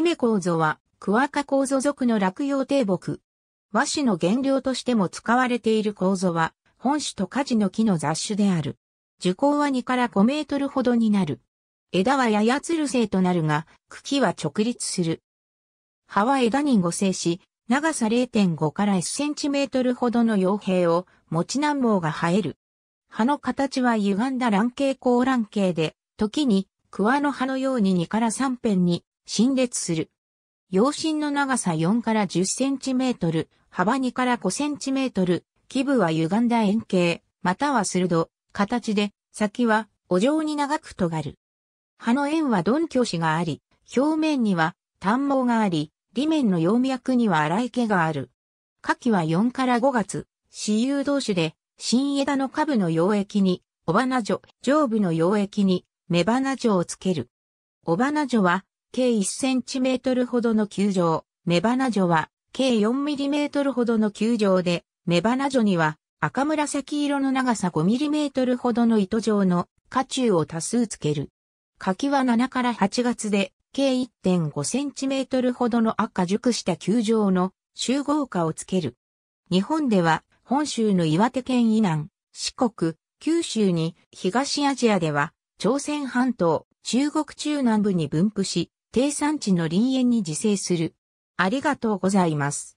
姫構造は、クワカ構造属の落葉低木。和紙の原料としても使われている構造は、本種と果樹の木の雑種である。樹高は2から5メートルほどになる。枝はややつる性となるが、茎は直立する。葉は枝に五生し、長さ0.5から1センチメートルほどの傭兵を持ち難毛が生える。葉の形は歪んだ卵形高卵形で、時に、桑の葉のように2から3辺に陳列する。陽身の長さ4から10センチメートル、幅2から5センチメートル、基部は歪んだ円形、または鋭、形で、先は、お状に長く尖る。葉の円は鈍挙子があり、表面には、短毛があり、裏面の葉脈には荒い毛がある。下記は4から5月、私有同種で、新枝の下部の溶液に、尾花女、上部の溶液に、目花女をつける。尾花女は、計1センチメートルほどの球場、メバナョは、計4ミリメートルほどの球場で、メバナョには、赤紫色の長さ5ミリメートルほどの糸状の下中を多数つける。柿は7から8月で、計1.5センチメートルほどの赤熟した球状の集合下をつける。日本では、本州の岩手県以南、四国、九州に、東アジアでは、朝鮮半島、中国中南部に分布し、低産地の林園に自生する。ありがとうございます。